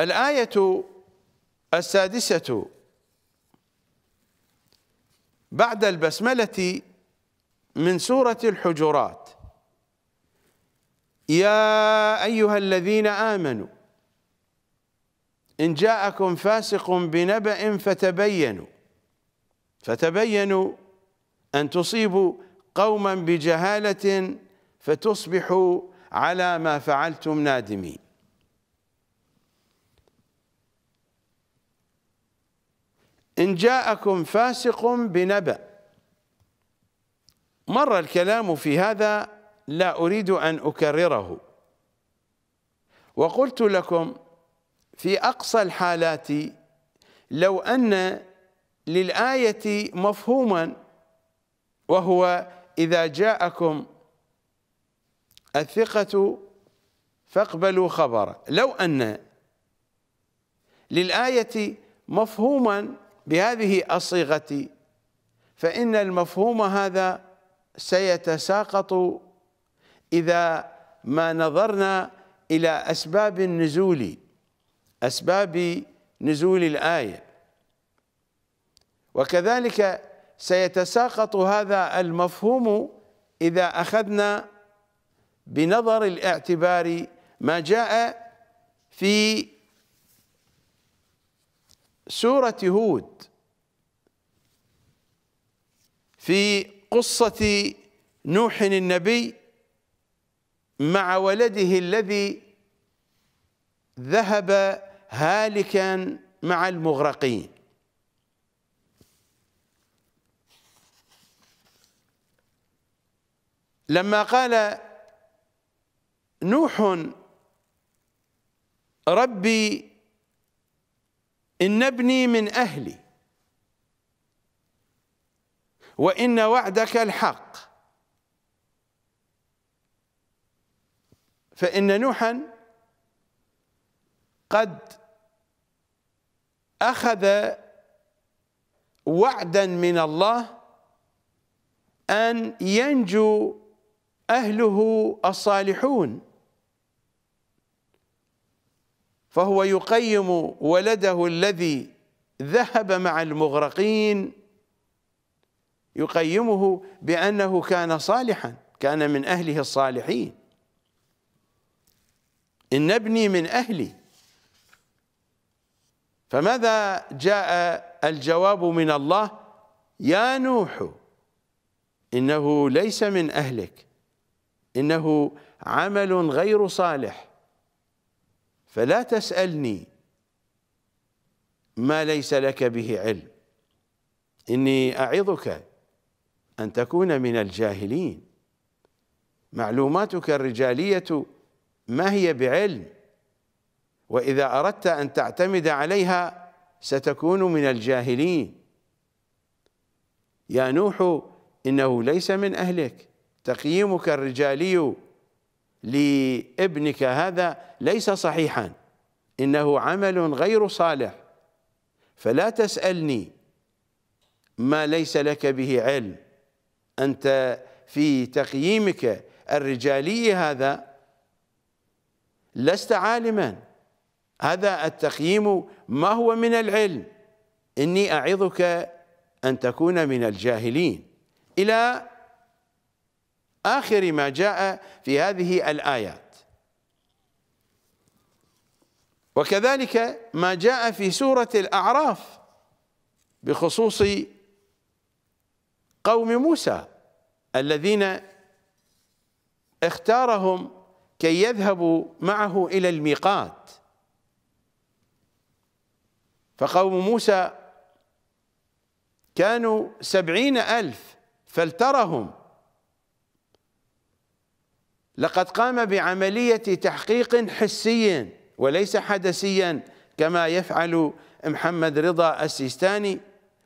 الآية السادسة بعد البسملة من سورة الحجرات يا أيها الذين آمنوا إن جاءكم فاسق بنبأ فتبينوا فتبينوا أن تصيبوا قوما بجهالة فتصبحوا على ما فعلتم نادمين إن جاءكم فاسق بنبأ مر الكلام في هذا لا أريد أن أكرره وقلت لكم في أقصى الحالات لو أن للآية مفهوما وهو إذا جاءكم الثقة فاقبلوا خبره لو أن للآية مفهوما بهذه الصيغة فإن المفهوم هذا سيتساقط إذا ما نظرنا إلى أسباب النزول أسباب نزول الآية وكذلك سيتساقط هذا المفهوم إذا أخذنا بنظر الاعتبار ما جاء في سورة هود في قصة نوح النبي مع ولده الذي ذهب هالكا مع المغرقين لما قال نوح ربي إن ابني من أهلي وإن وعدك الحق فإن نوحا قد أخذ وعدا من الله أن ينجو أهله الصالحون فهو يقيم ولده الذي ذهب مع المغرقين يقيمه بأنه كان صالحا كان من أهله الصالحين إن ابني من أهلي فماذا جاء الجواب من الله يا نوح إنه ليس من أهلك إنه عمل غير صالح فلا تسألني ما ليس لك به علم إني أعظك أن تكون من الجاهلين معلوماتك الرجالية ما هي بعلم وإذا أردت أن تعتمد عليها ستكون من الجاهلين يا نوح إنه ليس من أهلك تقييمك الرجالي لابنك هذا ليس صحيحا إنه عمل غير صالح فلا تسألني ما ليس لك به علم أنت في تقييمك الرجالي هذا لست عالما هذا التقييم ما هو من العلم إني أعظك أن تكون من الجاهلين إلى آخر ما جاء في هذه الآيات وكذلك ما جاء في سورة الأعراف بخصوص قوم موسى الذين اختارهم كي يذهبوا معه إلى الميقات فقوم موسى كانوا سبعين ألف فالترهم لقد قام بعملية تحقيق حسي وليس حدسيا كما يفعل محمد رضا السيستاني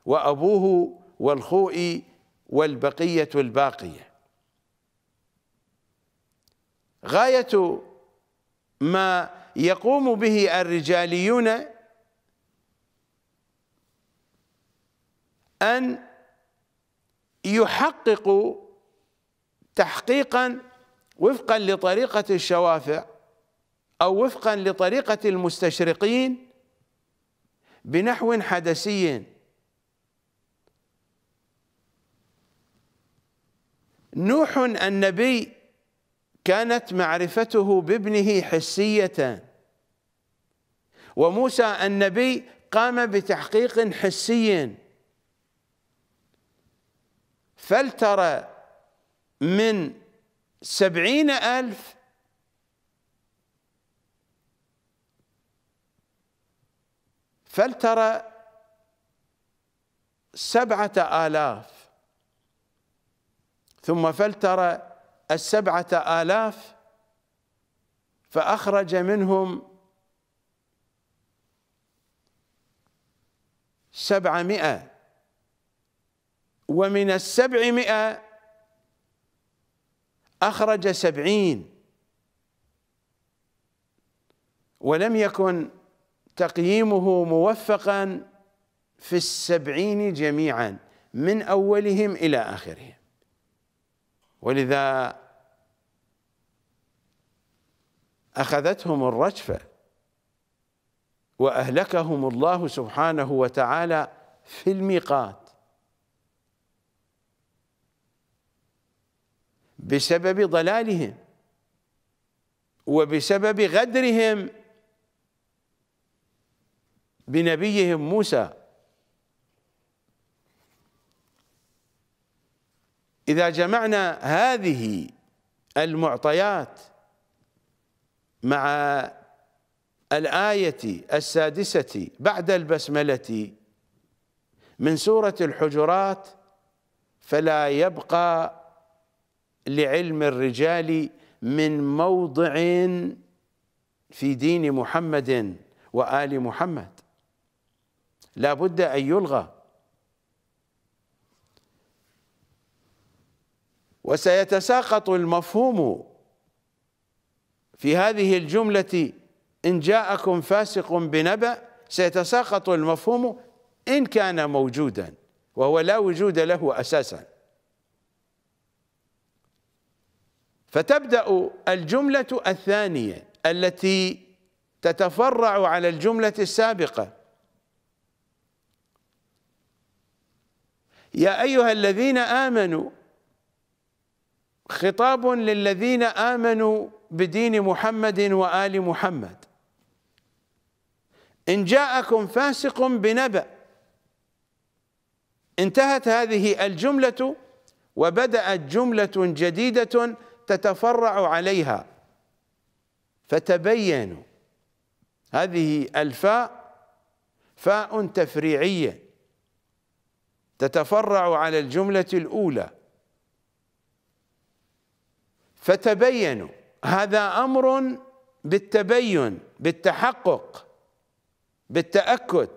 وأبوه والخوئي والبقية الباقية غاية ما يقوم به الرجاليون أن يحققوا تحقيقا وفقا لطريقة الشوافع أو وفقا لطريقة المستشرقين بنحو حدسي نوح النبي كانت معرفته بابنه حسية وموسى النبي قام بتحقيق حسي فلتر من سبعين ألف فلترى سبعة آلاف ثم فلترى السبعة آلاف فأخرج منهم سبعمائة ومن السبعمائة أخرج سبعين ولم يكن تقييمه موفقا في السبعين جميعا من أولهم إلى آخرهم ولذا أخذتهم الرجفة وأهلكهم الله سبحانه وتعالى في الميقات بسبب ضلالهم وبسبب غدرهم بنبيهم موسى إذا جمعنا هذه المعطيات مع الآية السادسة بعد البسملة من سورة الحجرات فلا يبقى لعلم الرجال من موضع في دين محمد وآل محمد لا بد أن يلغى وسيتساقط المفهوم في هذه الجملة إن جاءكم فاسق بنبأ سيتساقط المفهوم إن كان موجودا وهو لا وجود له أساساً فتبدأ الجملة الثانية التي تتفرع على الجملة السابقة يا أيها الذين آمنوا خطاب للذين آمنوا بدين محمد وآل محمد إن جاءكم فاسق بنبأ انتهت هذه الجملة وبدأت جملة جديدة تتفرع عليها فتبينوا هذه الفاء فاء تفريعيه تتفرع على الجمله الاولى فتبينوا هذا امر بالتبين بالتحقق بالتاكد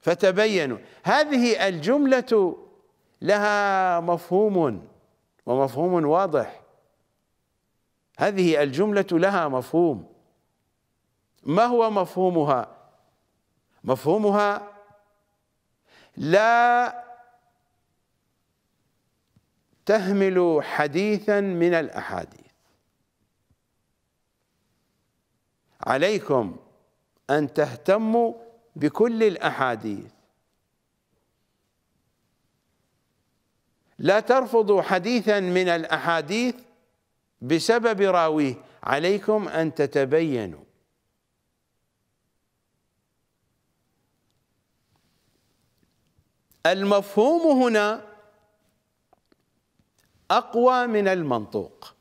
فتبينوا هذه الجمله لها مفهوم ومفهوم واضح هذه الجملة لها مفهوم ما هو مفهومها؟ مفهومها لا تهمل حديثا من الأحاديث عليكم أن تهتموا بكل الأحاديث لا ترفضوا حديثا من الأحاديث بسبب راويه عليكم أن تتبينوا المفهوم هنا أقوى من المنطوق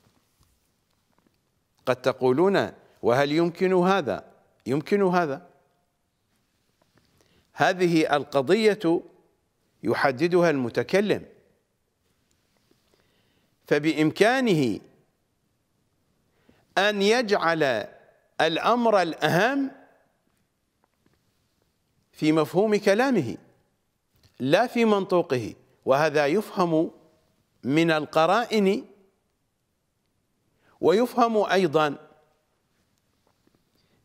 قد تقولون وهل يمكن هذا يمكن هذا هذه القضية يحددها المتكلم فبإمكانه أن يجعل الأمر الأهم في مفهوم كلامه لا في منطوقه وهذا يفهم من القرائن ويفهم أيضا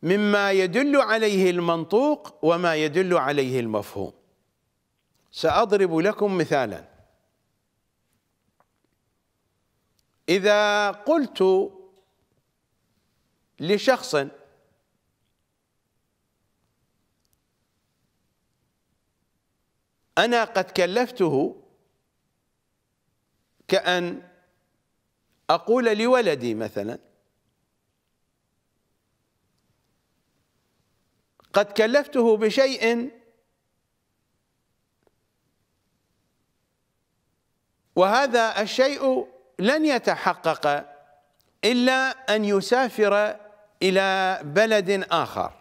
مما يدل عليه المنطوق وما يدل عليه المفهوم سأضرب لكم مثالاً إذا قلت لشخص أنا قد كلفته كأن أقول لولدي مثلا قد كلفته بشيء وهذا الشيء لن يتحقق إلا أن يسافر إلى بلد آخر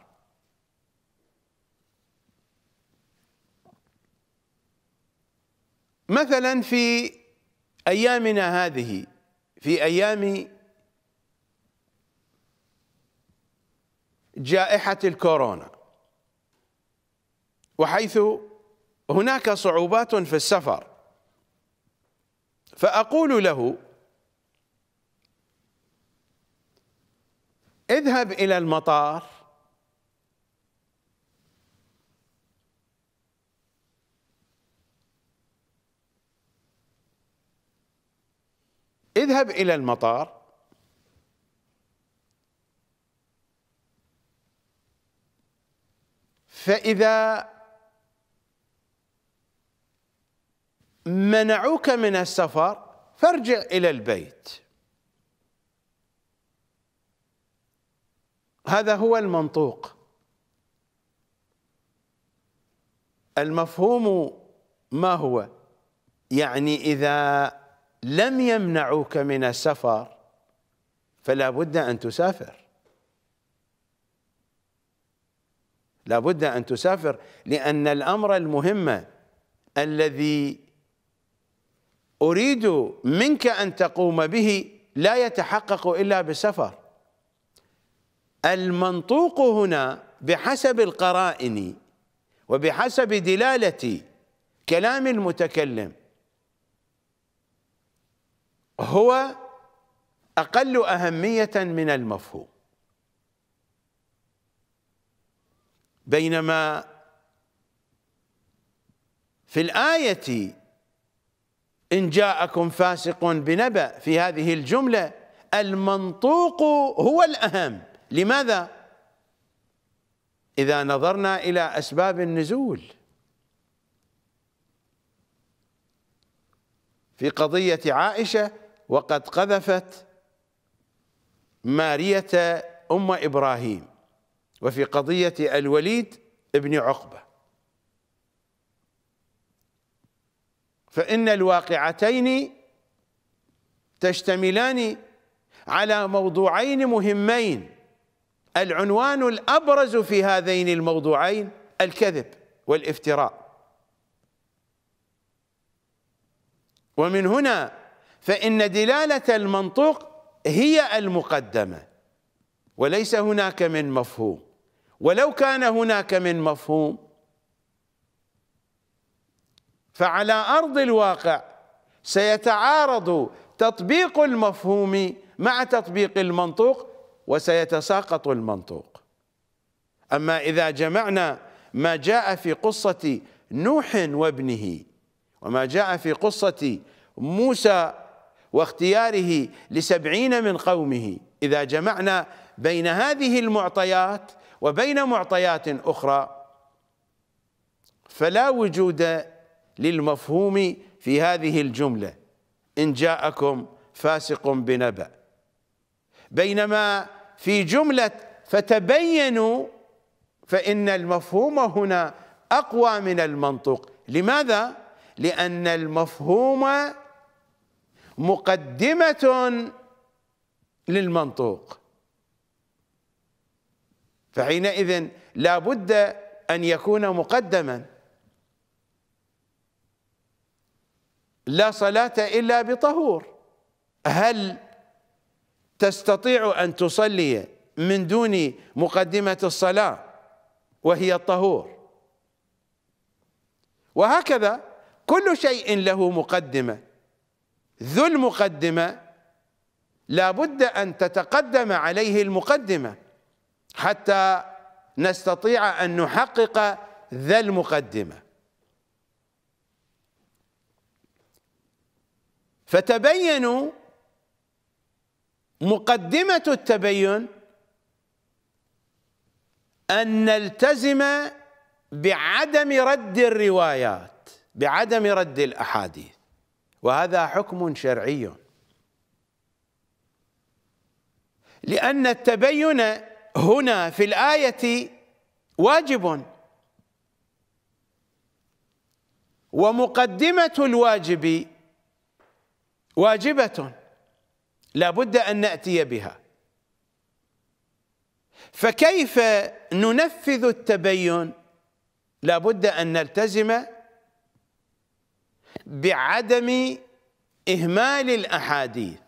مثلا في أيامنا هذه في أيام جائحة الكورونا وحيث هناك صعوبات في السفر فأقول له اذهب إلى المطار اذهب إلى المطار فإذا منعوك من السفر فارجع إلى البيت هذا هو المنطوق المفهوم ما هو يعني إذا لم يمنعوك من السفر فلا بد أن تسافر لا بد أن تسافر لأن الأمر المهم الذي أريد منك أن تقوم به لا يتحقق إلا بالسفر المنطوق هنا بحسب القرائن وبحسب دلالة كلام المتكلم هو أقل أهمية من المفهوم بينما في الآية إن جاءكم فاسق بنبأ في هذه الجملة المنطوق هو الأهم لماذا؟ إذا نظرنا إلى أسباب النزول في قضية عائشة وقد قذفت مارية أم إبراهيم وفي قضية الوليد ابن عقبة فإن الواقعتين تشتملان على موضوعين مهمين العنوان الابرز في هذين الموضوعين الكذب والافتراء ومن هنا فان دلاله المنطوق هي المقدمه وليس هناك من مفهوم ولو كان هناك من مفهوم فعلى ارض الواقع سيتعارض تطبيق المفهوم مع تطبيق المنطوق وسيتساقط المنطوق أما إذا جمعنا ما جاء في قصة نوح وابنه وما جاء في قصة موسى واختياره لسبعين من قومه إذا جمعنا بين هذه المعطيات وبين معطيات أخرى فلا وجود للمفهوم في هذه الجملة إن جاءكم فاسق بنبأ بينما في جملة فتبينوا فإن المفهوم هنا أقوى من المنطوق لماذا؟ لأن المفهوم مقدمة للمنطوق فحينئذ لا بد أن يكون مقدما لا صلاة إلا بطهور هل تستطيع أن تصلي من دون مقدمة الصلاة وهي الطهور وهكذا كل شيء له مقدمة ذو المقدمة لا بد أن تتقدم عليه المقدمة حتى نستطيع أن نحقق ذا المقدمة فتبينوا مقدمة التبين أن نلتزم بعدم رد الروايات بعدم رد الأحاديث وهذا حكم شرعي لأن التبين هنا في الآية واجب ومقدمة الواجب واجبة لابد أن نأتي بها فكيف ننفذ التبين لابد أن نلتزم بعدم إهمال الأحاديث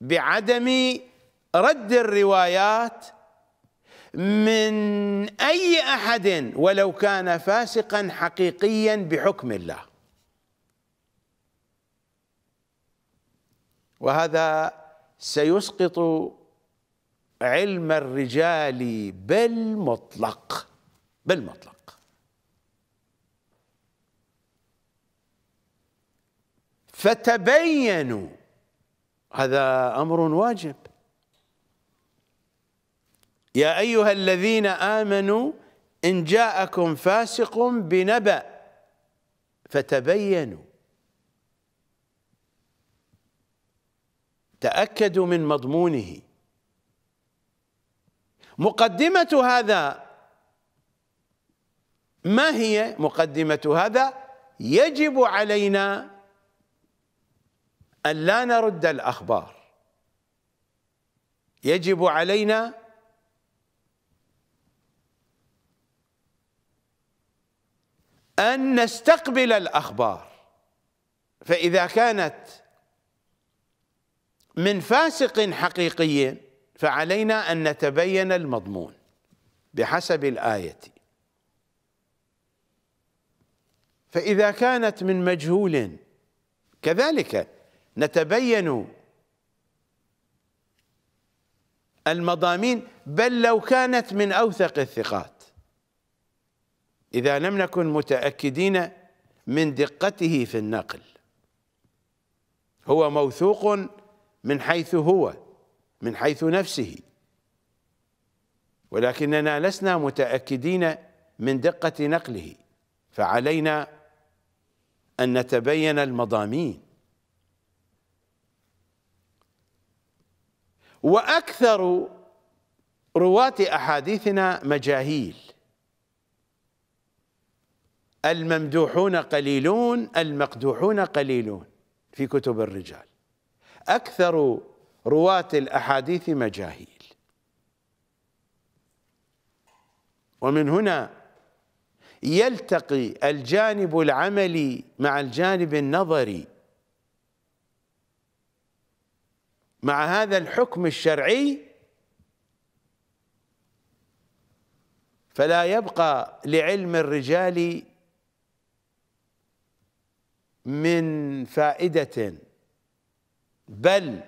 بعدم رد الروايات من أي أحد ولو كان فاسقا حقيقيا بحكم الله وهذا سيسقط علم الرجال بالمطلق بالمطلق فتبينوا هذا امر واجب يا ايها الذين امنوا ان جاءكم فاسق بنبأ فتبينوا تأكدوا من مضمونه مقدمة هذا ما هي مقدمة هذا يجب علينا أن لا نرد الأخبار يجب علينا أن نستقبل الأخبار فإذا كانت من فاسق حقيقي فعلينا أن نتبين المضمون بحسب الآية فإذا كانت من مجهول كذلك نتبين المضامين بل لو كانت من أوثق الثقات إذا لم نكن متأكدين من دقته في النقل هو موثوق من حيث هو من حيث نفسه ولكننا لسنا متأكدين من دقة نقله فعلينا أن نتبين المضامين وأكثر رواة أحاديثنا مجاهيل الممدوحون قليلون المقدوحون قليلون في كتب الرجال أكثر رواة الأحاديث مجاهيل ومن هنا يلتقي الجانب العملي مع الجانب النظري مع هذا الحكم الشرعي فلا يبقى لعلم الرجال من فائده بل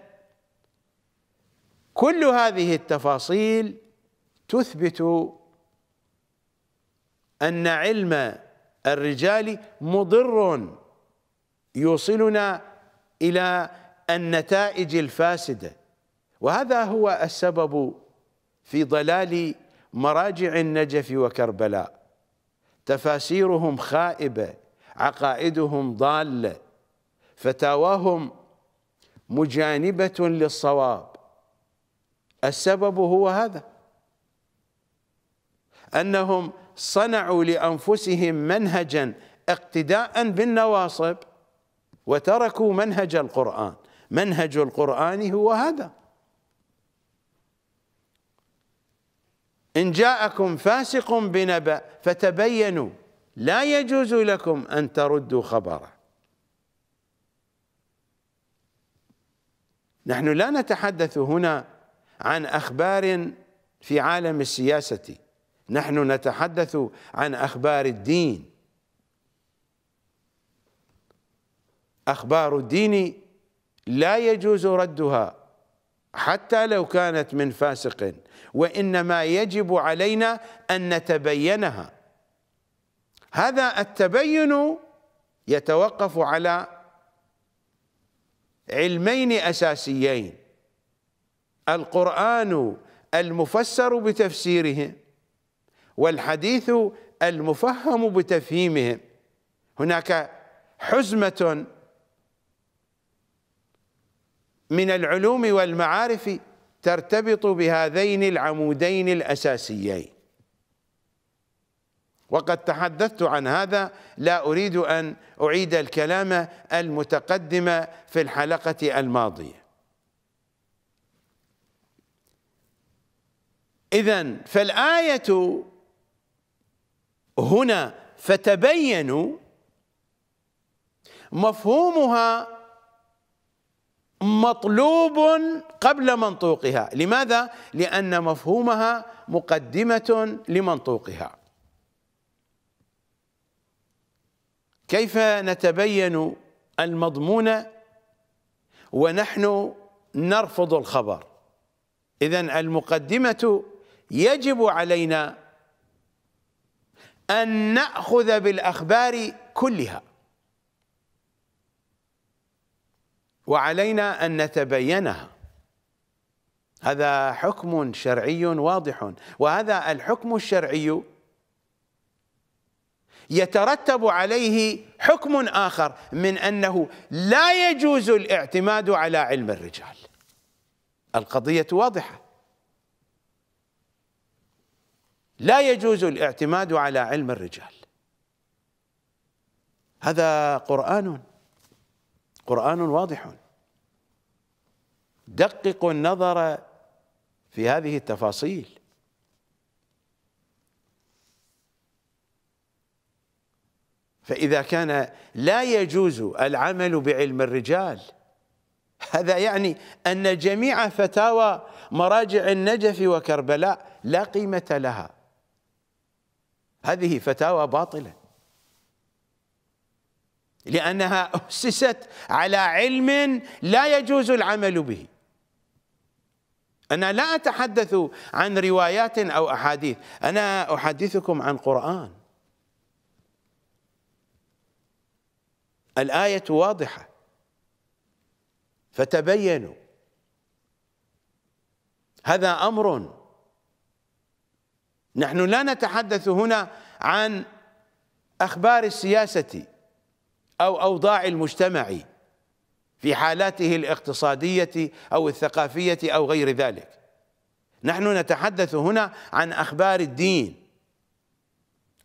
كل هذه التفاصيل تثبت أن علم الرجال مضر يوصلنا إلى النتائج الفاسدة وهذا هو السبب في ضلال مراجع النجف وكربلاء تفاسيرهم خائبة عقائدهم ضالة فتاواهم مجانبة للصواب السبب هو هذا أنهم صنعوا لأنفسهم منهجا اقتداء بالنواصب وتركوا منهج القرآن منهج القرآن هو هذا إن جاءكم فاسق بنبأ فتبينوا لا يجوز لكم أن تردوا خبره نحن لا نتحدث هنا عن أخبار في عالم السياسة نحن نتحدث عن أخبار الدين أخبار الدين لا يجوز ردها حتى لو كانت من فاسق وإنما يجب علينا أن نتبينها هذا التبين يتوقف على علمين أساسيين القرآن المفسر بتفسيره والحديث المفهم بتفهيمه هناك حزمة من العلوم والمعارف ترتبط بهذين العمودين الأساسيين وقد تحدثت عن هذا لا أريد أن أعيد الكلام المتقدم في الحلقة الماضية إذا فالآية هنا فتبينوا مفهومها مطلوب قبل منطوقها لماذا؟ لأن مفهومها مقدمة لمنطوقها كيف نتبين المضمون ونحن نرفض الخبر إذا المقدمة يجب علينا أن نأخذ بالأخبار كلها وعلينا أن نتبينها هذا حكم شرعي واضح وهذا الحكم الشرعي يترتب عليه حكم آخر من أنه لا يجوز الاعتماد على علم الرجال القضية واضحة لا يجوز الاعتماد على علم الرجال هذا قرآن قرآن واضح دققوا النظر في هذه التفاصيل فإذا كان لا يجوز العمل بعلم الرجال هذا يعني أن جميع فتاوى مراجع النجف وكربلاء لا قيمة لها هذه فتاوى باطلة لأنها أسست على علم لا يجوز العمل به أنا لا أتحدث عن روايات أو أحاديث أنا أحدثكم عن قرآن الآية واضحة فتبينوا هذا أمر نحن لا نتحدث هنا عن أخبار السياسة أو أوضاع المجتمع في حالاته الاقتصادية أو الثقافية أو غير ذلك نحن نتحدث هنا عن أخبار الدين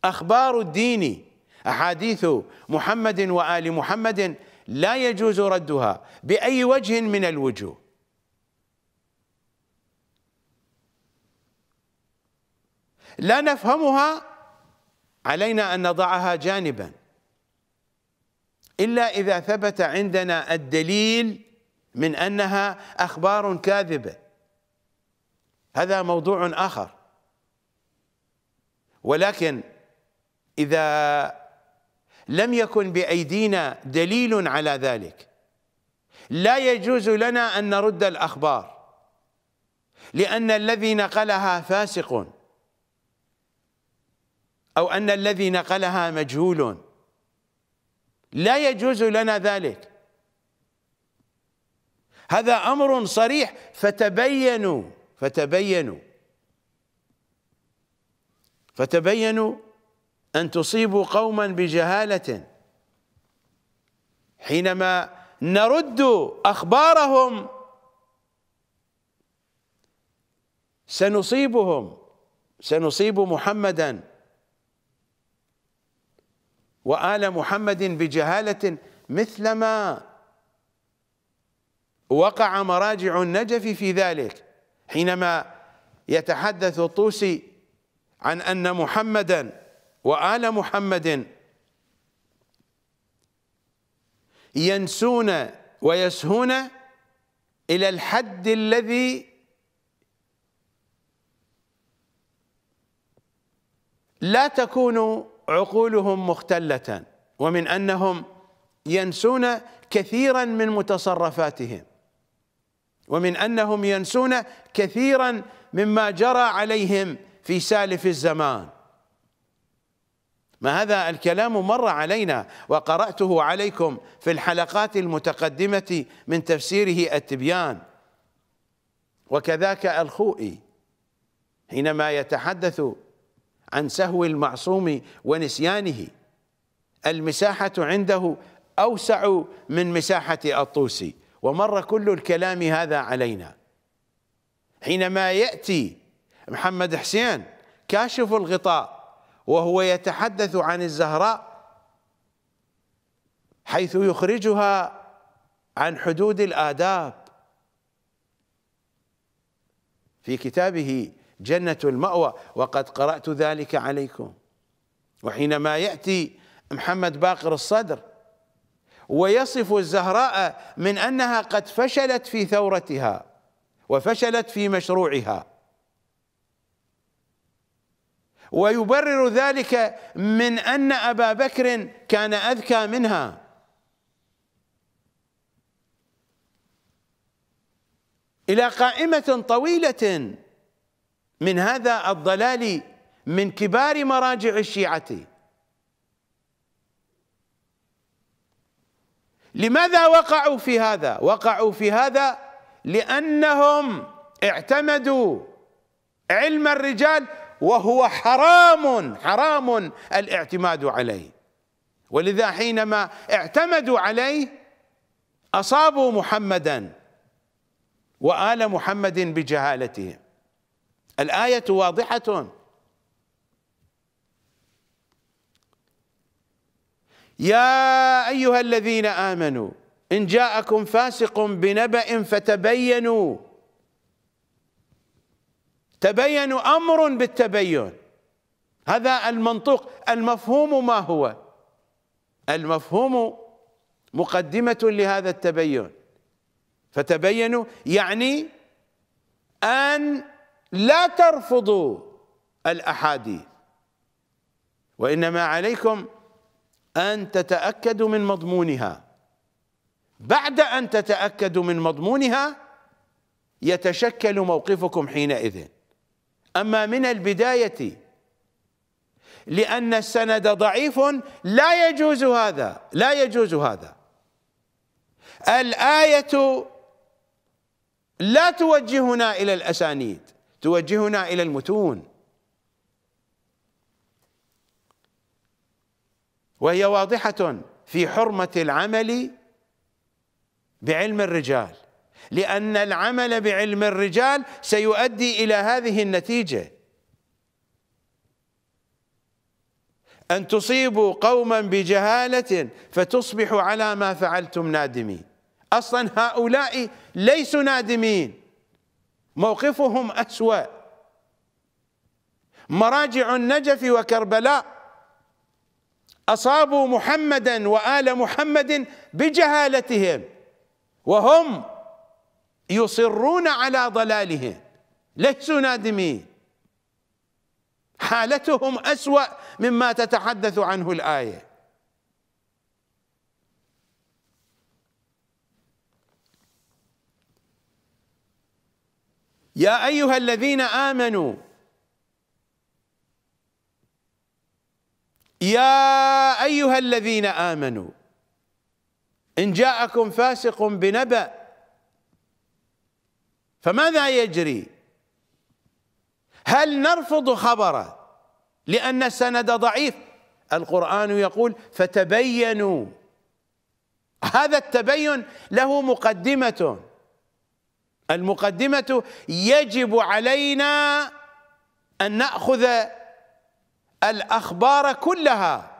أخبار الدين أحاديث محمد وآل محمد لا يجوز ردها بأي وجه من الوجوه لا نفهمها علينا أن نضعها جانبا إلا إذا ثبت عندنا الدليل من أنها أخبار كاذبة هذا موضوع آخر ولكن إذا لم يكن بأيدينا دليل على ذلك لا يجوز لنا أن نرد الأخبار لأن الذي نقلها فاسق أو أن الذي نقلها مجهول لا يجوز لنا ذلك هذا أمر صريح فتبينوا فتبينوا فتبينوا أن تصيبوا قوما بجهالة حينما نرد أخبارهم سنصيبهم سنصيب محمدا وآل محمد بجهالة مثلما وقع مراجع النجف في ذلك حينما يتحدث الطوسي عن أن محمدا وآل محمد ينسون ويسهون إلى الحد الذي لا تكون عقولهم مختلة ومن أنهم ينسون كثيرا من متصرفاتهم ومن أنهم ينسون كثيرا مما جرى عليهم في سالف الزمان ما هذا الكلام مر علينا وقرأته عليكم في الحلقات المتقدمة من تفسيره التبيان وكذاك الخوئي حينما يتحدث عن سهو المعصوم ونسيانه المساحة عنده أوسع من مساحة الطوسي ومر كل الكلام هذا علينا حينما يأتي محمد حسين كاشف الغطاء وهو يتحدث عن الزهراء حيث يخرجها عن حدود الآداب في كتابه جنة المأوى وقد قرأت ذلك عليكم وحينما يأتي محمد باقر الصدر ويصف الزهراء من أنها قد فشلت في ثورتها وفشلت في مشروعها ويبرر ذلك من أن أبا بكر كان أذكى منها إلى قائمة طويلة من هذا الضلال من كبار مراجع الشيعة لماذا وقعوا في هذا؟ وقعوا في هذا لأنهم اعتمدوا علم الرجال وهو حرام حرام الاعتماد عليه ولذا حينما اعتمدوا عليه اصابوا محمدا وال محمد بجهالتهم الايه واضحه يا ايها الذين امنوا ان جاءكم فاسق بنبأ فتبينوا تبين أمر بالتبين هذا المنطوق المفهوم ما هو المفهوم مقدمة لهذا التبين فتبينوا يعني أن لا ترفضوا الأحاديث وإنما عليكم أن تتأكدوا من مضمونها بعد أن تتأكدوا من مضمونها يتشكل موقفكم حينئذ أما من البداية لأن السند ضعيف لا يجوز هذا لا يجوز هذا الآية لا توجهنا إلى الأسانيد توجهنا إلى المتون وهي واضحة في حرمة العمل بعلم الرجال لأن العمل بعلم الرجال سيؤدي إلى هذه النتيجة أن تصيبوا قوما بجهالة فتصبحوا على ما فعلتم نادمين أصلا هؤلاء ليسوا نادمين موقفهم أسوأ مراجع النجف وكربلاء أصابوا محمدا وآل محمد بجهالتهم وهم يصرون على ضلالهم ليسوا نادمين حالتهم أسوأ مما تتحدث عنه الآية يا أيها الذين آمنوا يا أيها الذين آمنوا إن جاءكم فاسق بنبأ فماذا يجري هل نرفض خبره لأن السند ضعيف القرآن يقول فتبينوا هذا التبين له مقدمة المقدمة يجب علينا أن نأخذ الأخبار كلها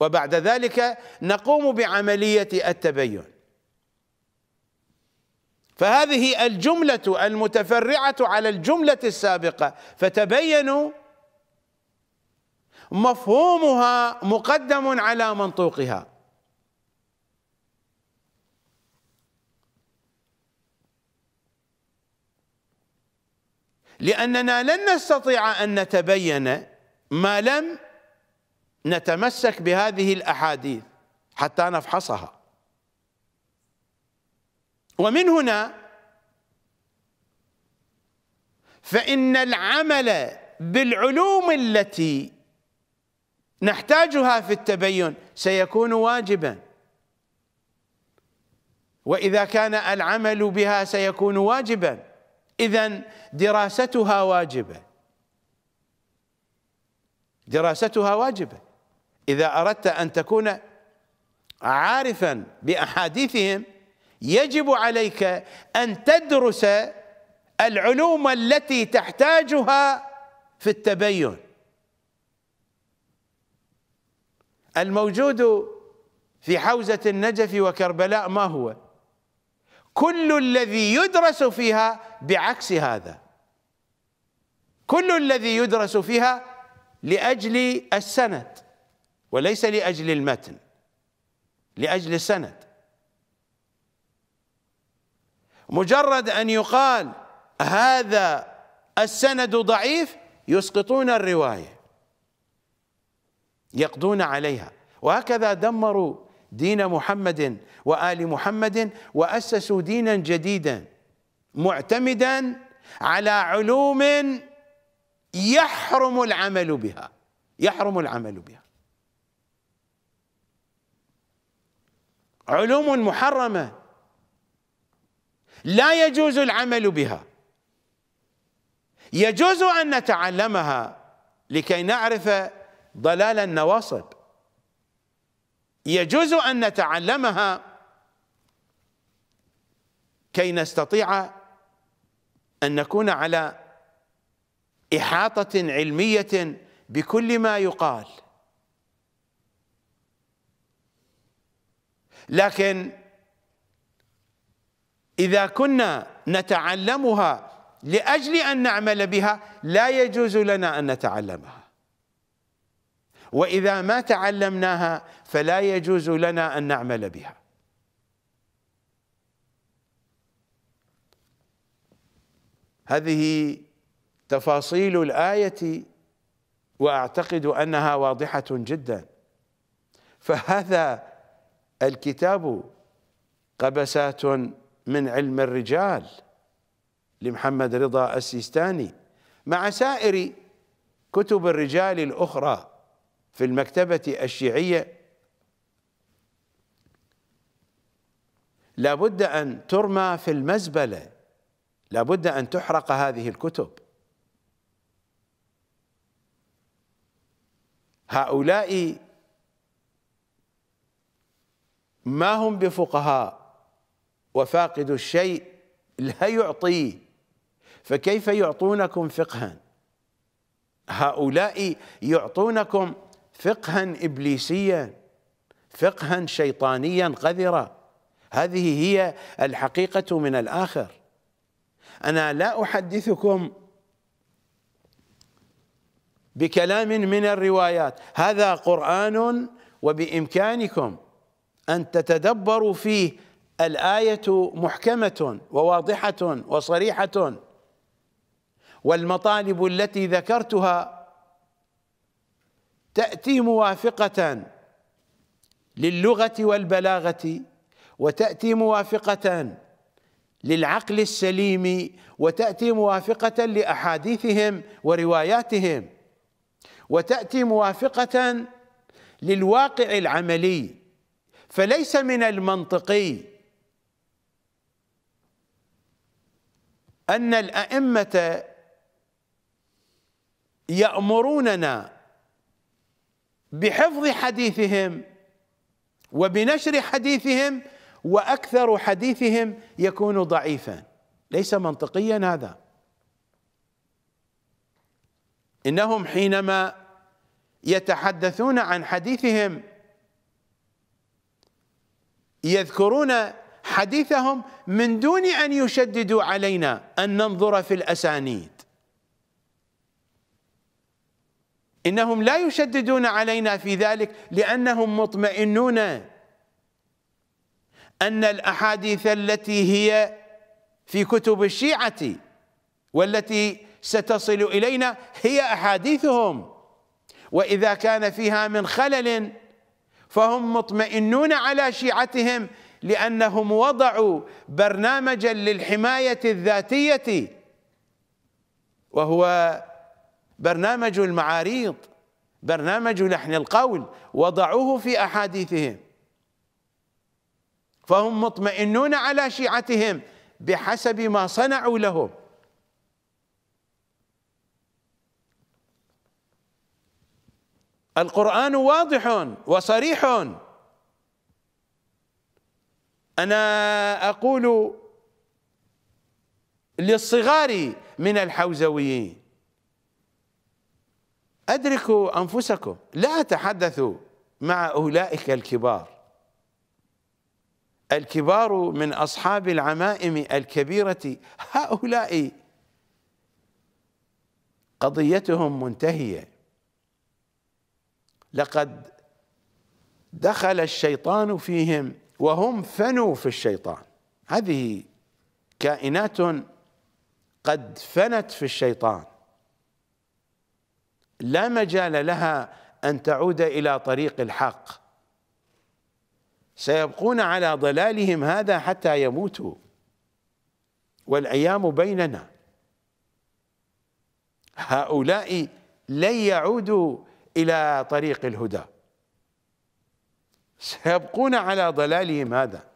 وبعد ذلك نقوم بعملية التبين فهذه الجملة المتفرعة على الجملة السابقة فتبينوا مفهومها مقدم على منطوقها لأننا لن نستطيع أن نتبين ما لم نتمسك بهذه الأحاديث حتى نفحصها ومن هنا فإن العمل بالعلوم التي نحتاجها في التبين سيكون واجبا وإذا كان العمل بها سيكون واجبا إذا دراستها واجبة دراستها واجبة إذا أردت أن تكون عارفا بأحاديثهم يجب عليك أن تدرس العلوم التي تحتاجها في التبين الموجود في حوزة النجف وكربلاء ما هو كل الذي يدرس فيها بعكس هذا كل الذي يدرس فيها لأجل السند وليس لأجل المتن لأجل السند مجرد أن يقال هذا السند ضعيف يسقطون الرواية يقضون عليها وهكذا دمروا دين محمد وآل محمد وأسسوا دينا جديدا معتمدا على علوم يحرم العمل بها يحرم العمل بها علوم محرمه لا يجوز العمل بها يجوز أن نتعلمها لكي نعرف ضلال النواصب يجوز أن نتعلمها كي نستطيع أن نكون على إحاطة علمية بكل ما يقال لكن إذا كنا نتعلمها لأجل أن نعمل بها لا يجوز لنا أن نتعلمها وإذا ما تعلمناها فلا يجوز لنا أن نعمل بها هذه تفاصيل الآية وأعتقد أنها واضحة جدا فهذا الكتاب قبسات من علم الرجال لمحمد رضا السيستاني مع سائر كتب الرجال الأخرى في المكتبة الشيعية لابد أن ترمى في المزبلة لابد أن تحرق هذه الكتب هؤلاء ما هم بفقهاء وفاقد الشيء لا يعطيه فكيف يعطونكم فقها هؤلاء يعطونكم فقها إبليسيا فقها شيطانيا قذرا هذه هي الحقيقة من الآخر أنا لا أحدثكم بكلام من الروايات هذا قرآن وبإمكانكم أن تتدبروا فيه الآية محكمة وواضحة وصريحة والمطالب التي ذكرتها تأتي موافقة للغة والبلاغة وتأتي موافقة للعقل السليم وتأتي موافقة لأحاديثهم ورواياتهم وتأتي موافقة للواقع العملي فليس من المنطقي أن الأئمة يأمروننا بحفظ حديثهم وبنشر حديثهم وأكثر حديثهم يكون ضعيفا ليس منطقيا هذا إنهم حينما يتحدثون عن حديثهم يذكرون حديثهم من دون أن يشددوا علينا أن ننظر في الأسانيد إنهم لا يشددون علينا في ذلك لأنهم مطمئنون أن الأحاديث التي هي في كتب الشيعة والتي ستصل إلينا هي أحاديثهم وإذا كان فيها من خلل فهم مطمئنون على شيعتهم لأنهم وضعوا برنامجا للحماية الذاتية وهو برنامج المعاريض برنامج لحن القول وضعوه في أحاديثهم فهم مطمئنون على شيعتهم بحسب ما صنعوا لهم القرآن واضح وصريح أنا أقول للصغار من الحوزويين أدركوا أنفسكم لا أتحدث مع أولئك الكبار الكبار من أصحاب العمائم الكبيرة هؤلاء قضيتهم منتهية لقد دخل الشيطان فيهم وهم فنوا في الشيطان هذه كائنات قد فنت في الشيطان لا مجال لها ان تعود الى طريق الحق سيبقون على ضلالهم هذا حتى يموتوا والايام بيننا هؤلاء لن يعودوا الى طريق الهدى سيبقون على ضلالهم هذا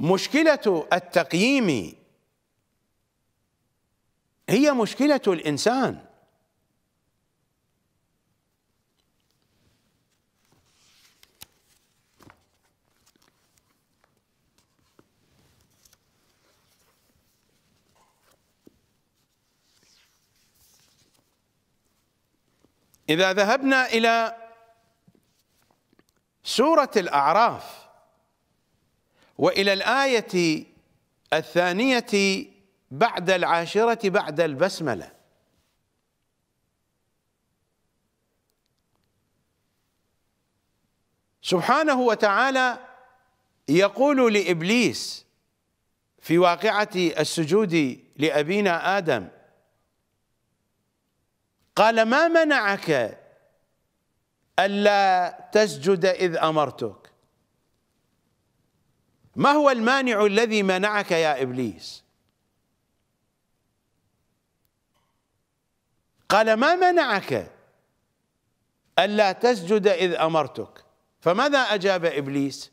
مشكلة التقييم هي مشكلة الإنسان إذا ذهبنا إلى سورة الأعراف وإلى الآية الثانية بعد العاشرة بعد البسملة سبحانه وتعالى يقول لإبليس في واقعة السجود لأبينا آدم قال ما منعك ألا تسجد إذ أمرتك ما هو المانع الذي منعك يا إبليس قال ما منعك ألا تسجد إذ أمرتك فماذا أجاب إبليس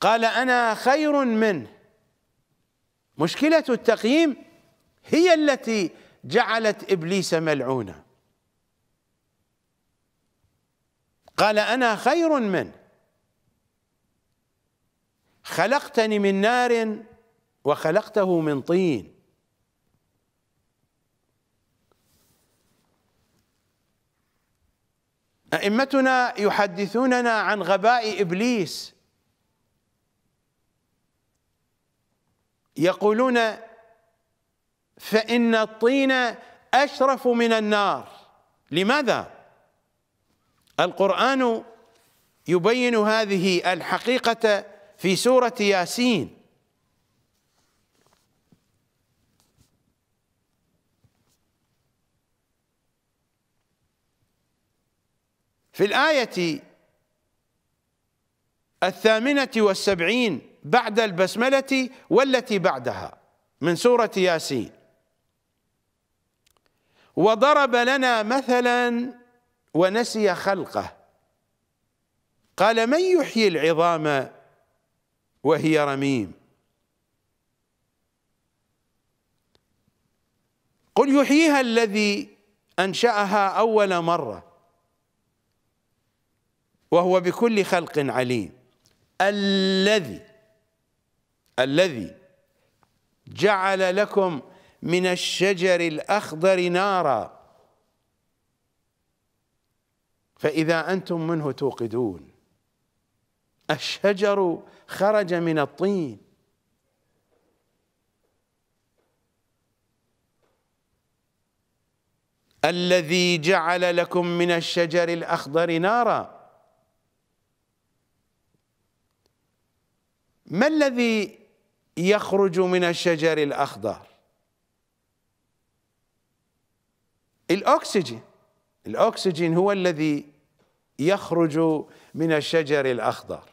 قال أنا خير منه مشكلة التقييم هي التي جعلت ابليس ملعونا قال انا خير منه خلقتني من نار وخلقته من طين ائمتنا يحدثوننا عن غباء ابليس يقولون فإن الطين أشرف من النار لماذا؟ القرآن يبين هذه الحقيقة في سورة ياسين في الآية الثامنة والسبعين بعد البسملة والتي بعدها من سورة ياسين وضرب لنا مثلا ونسي خلقه قال من يحيي العظام وهي رميم قل يحييها الذي انشاها اول مره وهو بكل خلق عليم الذي الذي جعل لكم من الشجر الأخضر نارا فإذا أنتم منه توقدون الشجر خرج من الطين الذي جعل لكم من الشجر الأخضر نارا ما الذي يخرج من الشجر الأخضر الأكسجين الأكسجين هو الذي يخرج من الشجر الأخضر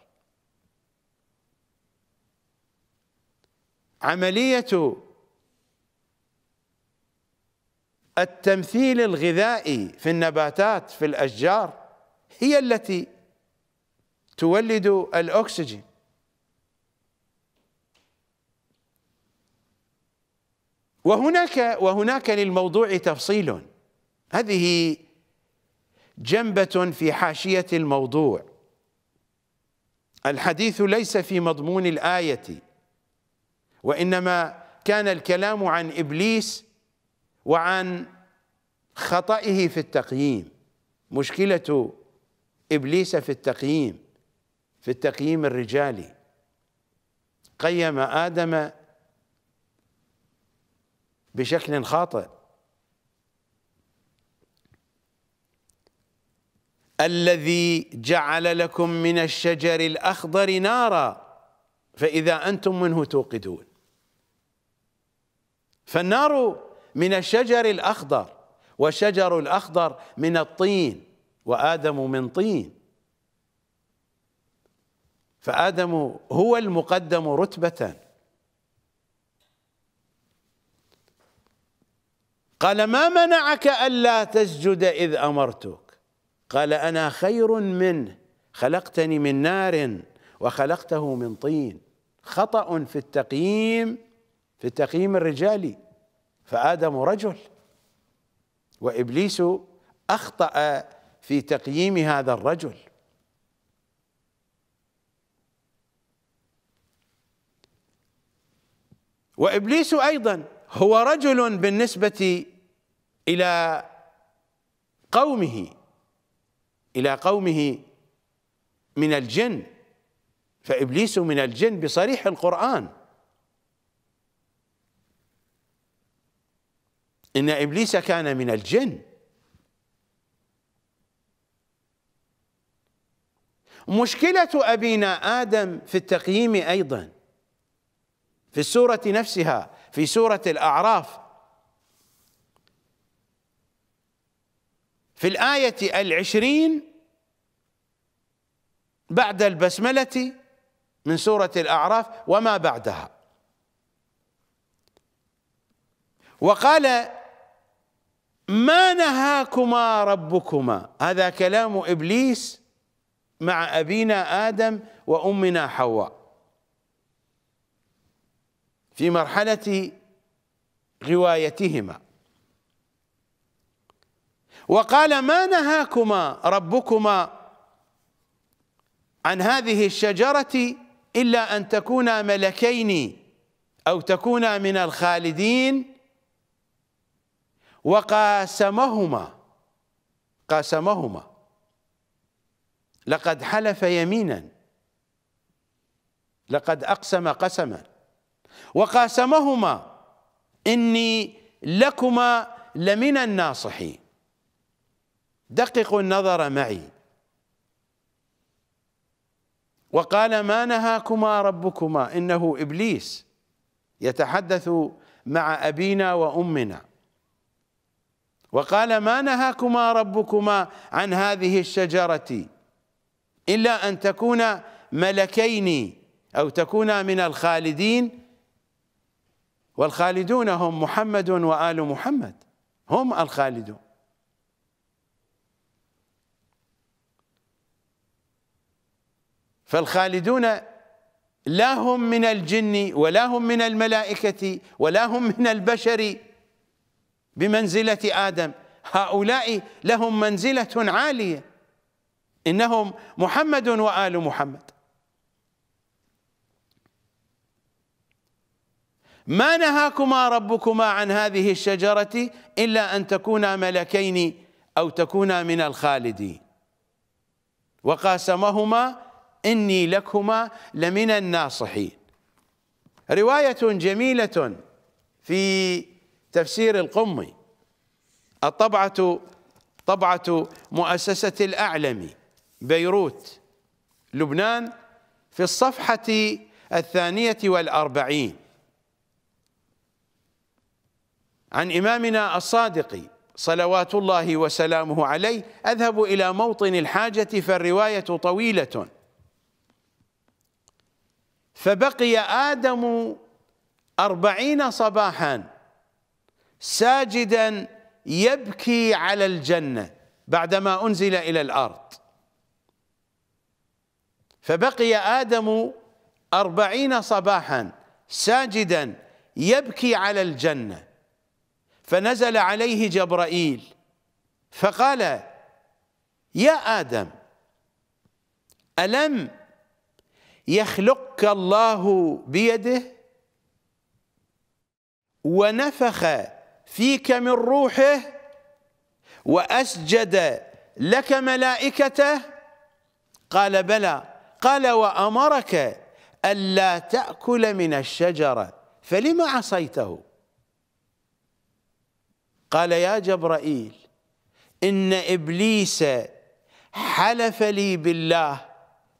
عملية التمثيل الغذائي في النباتات في الأشجار هي التي تولد الأكسجين وهناك وهناك للموضوع تفصيل هذه جنبة في حاشية الموضوع الحديث ليس في مضمون الآية وإنما كان الكلام عن إبليس وعن خطئه في التقييم مشكلة إبليس في التقييم في التقييم الرجالي قيم آدم بشكل خاطئ الذي جعل لكم من الشجر الأخضر نارا فإذا أنتم منه توقدون فالنار من الشجر الأخضر والشجر الأخضر من الطين وآدم من طين فآدم هو المقدم رتبة قال ما منعك ألا تسجد إذ أمرتك قال أنا خير منه خلقتني من نار وخلقته من طين خطأ في التقييم في التقييم الرجالي فآدم رجل وإبليس أخطأ في تقييم هذا الرجل وإبليس أيضا هو رجل بالنسبة إلى قومه إلى قومه من الجن فإبليس من الجن بصريح القرآن إن إبليس كان من الجن مشكلة أبينا آدم في التقييم أيضا في السورة نفسها في سورة الأعراف في الآية العشرين بعد البسملة من سورة الأعراف وما بعدها وقال ما نهاكما ربكما هذا كلام إبليس مع أبينا آدم وأمنا حواء في مرحلة غوايتهما وقال ما نهاكما ربكما عن هذه الشجرة إلا أن تكونا ملكين أو تكونا من الخالدين وقاسمهما قاسمهما لقد حلف يمينا لقد أقسم قسما وقاسمهما إني لكما لمن الناصحين دققوا النظر معي وقال ما نهاكما ربكما إنه إبليس يتحدث مع أبينا وأمنا وقال ما نهاكما ربكما عن هذه الشجرة إلا أن تكونا ملكين أو تكونا من الخالدين والخالدون هم محمد وآل محمد هم الخالدون فالخالدون لا هم من الجن ولا هم من الملائكة ولا هم من البشر بمنزلة آدم هؤلاء لهم منزلة عالية إنهم محمد وآل محمد ما نهاكما ربكما عن هذه الشجرة إلا أن تكونا ملكين أو تكونا من الخالدين وقاسمهما إني لكما لمن الناصحين رواية جميلة في تفسير القمي الطبعة طبعة مؤسسة الأعلم بيروت لبنان في الصفحة الثانية والأربعين عن إمامنا الصادق صلوات الله وسلامه عليه أذهب إلى موطن الحاجة فالرواية طويلة فبقي آدم أربعين صباحا ساجدا يبكي على الجنة بعدما أنزل إلى الأرض فبقي آدم أربعين صباحا ساجدا يبكي على الجنة فنزل عليه جبرائيل فقال يا آدم ألم يخلق فك الله بيده ونفخ فيك من روحه وأسجد لك ملائكته قال بلى قال وأمرك ألا تأكل من الشجرة فلما عصيته قال يا جبرائيل إن إبليس حلف لي بالله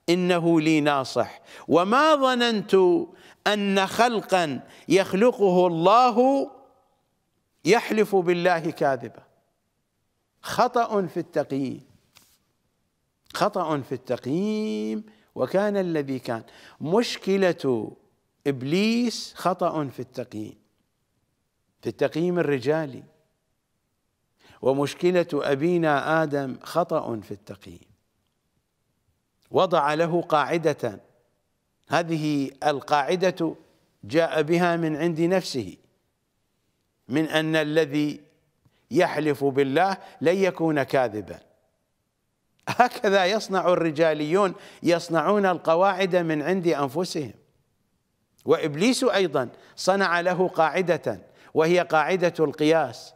إنه لي ناصح وما ظننت أن خلقا يخلقه الله يحلف بالله كاذبا خطأ في التقييم خطأ في التقييم وكان الذي كان مشكلة إبليس خطأ في التقييم في التقييم الرجالي ومشكلة أبينا آدم خطأ في التقييم وضع له قاعدة هذه القاعدة جاء بها من عند نفسه من أن الذي يحلف بالله لن يكون كاذبا هكذا يصنع الرجاليون يصنعون القواعد من عند أنفسهم وإبليس أيضا صنع له قاعدة وهي قاعدة القياس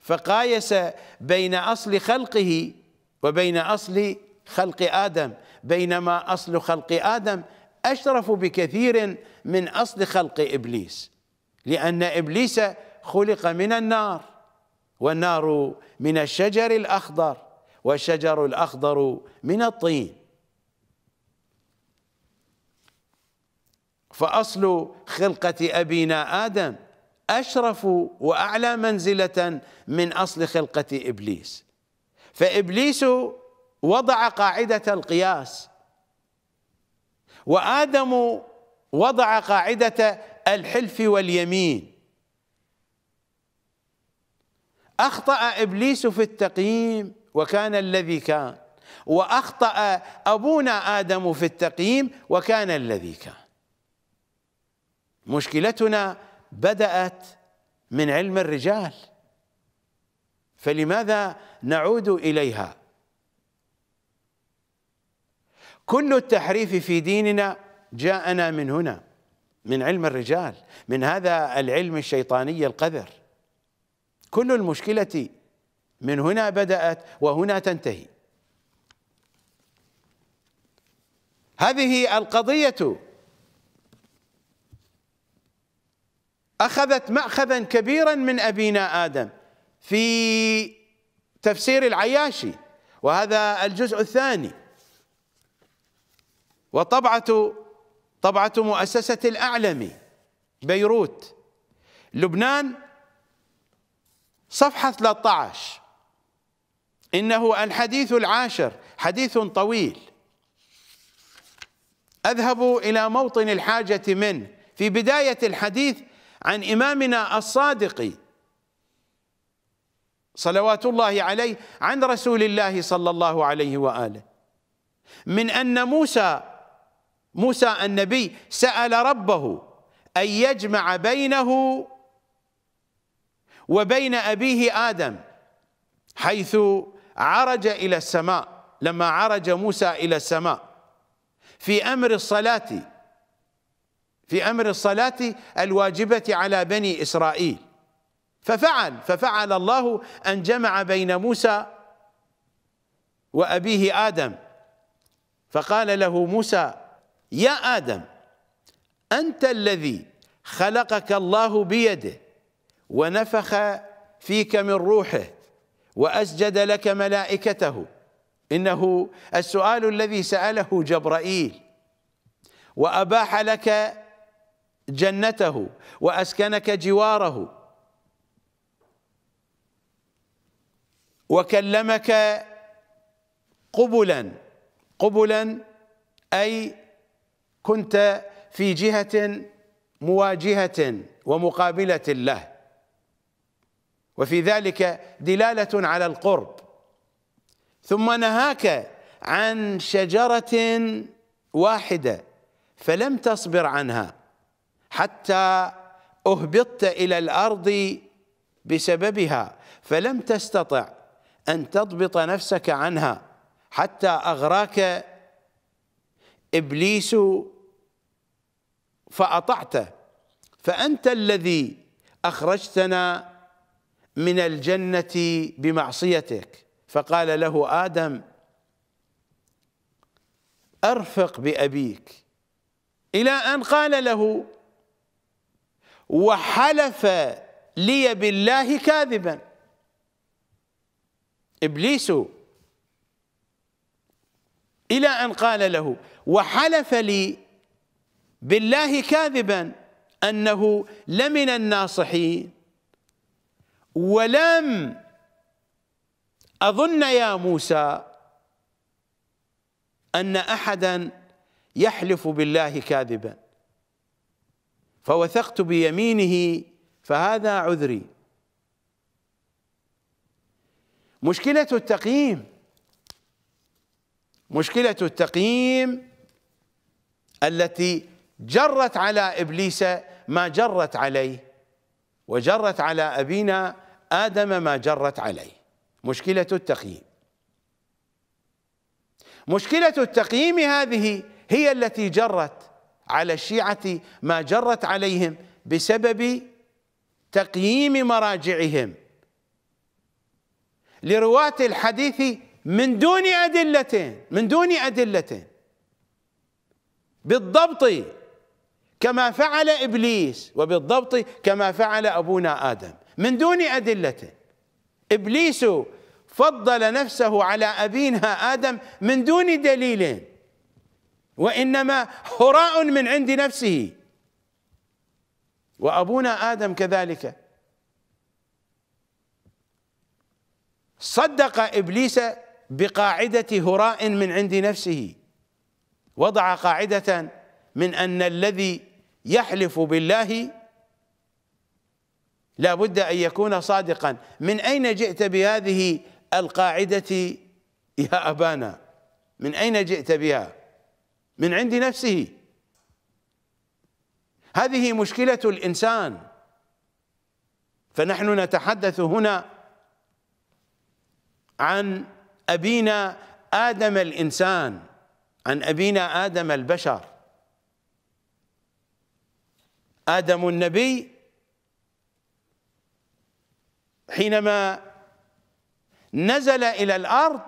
فقايس بين أصل خلقه وبين أصل خلق آدم بينما أصل خلق آدم أشرف بكثير من أصل خلق إبليس لأن إبليس خلق من النار والنار من الشجر الأخضر والشجر الأخضر من الطين فأصل خلقة أبينا آدم أشرف وأعلى منزلة من أصل خلقة إبليس فإبليس وضع قاعدة القياس وآدم وضع قاعدة الحلف واليمين أخطأ إبليس في التقييم وكان الذي كان وأخطأ أبونا آدم في التقييم وكان الذي كان مشكلتنا بدأت من علم الرجال فلماذا نعود إليها كل التحريف في ديننا جاءنا من هنا من علم الرجال من هذا العلم الشيطاني القذر كل المشكلة من هنا بدأت وهنا تنتهي هذه القضية أخذت مأخذا كبيرا من أبينا آدم في تفسير العياشي وهذا الجزء الثاني وطبعة طبعة مؤسسة الأعلم بيروت لبنان صفحة 13 إنه الحديث العاشر حديث طويل أذهب إلى موطن الحاجة منه في بداية الحديث عن إمامنا الصادق صلوات الله عليه عن رسول الله صلى الله عليه وآله من أن موسى موسى النبي سأل ربه أن يجمع بينه وبين أبيه آدم حيث عرج إلى السماء لما عرج موسى إلى السماء في أمر الصلاة في أمر الصلاة الواجبة على بني إسرائيل ففعل ففعل الله أن جمع بين موسى وأبيه آدم فقال له موسى يا آدم أنت الذي خلقك الله بيده ونفخ فيك من روحه وأسجد لك ملائكته إنه السؤال الذي سأله جبرائيل وأباح لك جنته وأسكنك جواره وكلمك قبلا قبلا أي كنت في جهة مواجهة ومقابلة له وفي ذلك دلالة على القرب ثم نهاك عن شجرة واحدة فلم تصبر عنها حتى أهبطت إلى الأرض بسببها فلم تستطع أن تضبط نفسك عنها حتى أغراك إبليس فأطعته فأنت الذي أخرجتنا من الجنة بمعصيتك فقال له آدم أرفق بأبيك إلى أن قال له وحلف لي بالله كاذبا إبليس إلى أن قال له وحلف لي بالله كاذبا أنه لمن الناصحين ولم أظن يا موسى أن أحدا يحلف بالله كاذبا فوثقت بيمينه فهذا عذري مشكلة التقييم مشكلة التقييم التي جرت على ابليس ما جرت عليه وجرت على ابينا ادم ما جرت عليه مشكله التقييم مشكله التقييم هذه هي التي جرت على الشيعه ما جرت عليهم بسبب تقييم مراجعهم لرواه الحديث من دون ادله من دون ادله بالضبط كما فعل ابليس وبالضبط كما فعل ابونا ادم من دون ادله ابليس فضل نفسه على ابينا ادم من دون دليل وانما هراء من عند نفسه وابونا ادم كذلك صدق ابليس بقاعده هراء من عند نفسه وضع قاعده من ان الذي يحلف بالله لا بد أن يكون صادقا من أين جئت بهذه القاعدة يا أبانا من أين جئت بها من عند نفسه هذه مشكلة الإنسان فنحن نتحدث هنا عن أبينا آدم الإنسان عن أبينا آدم البشر آدم النبي حينما نزل إلى الأرض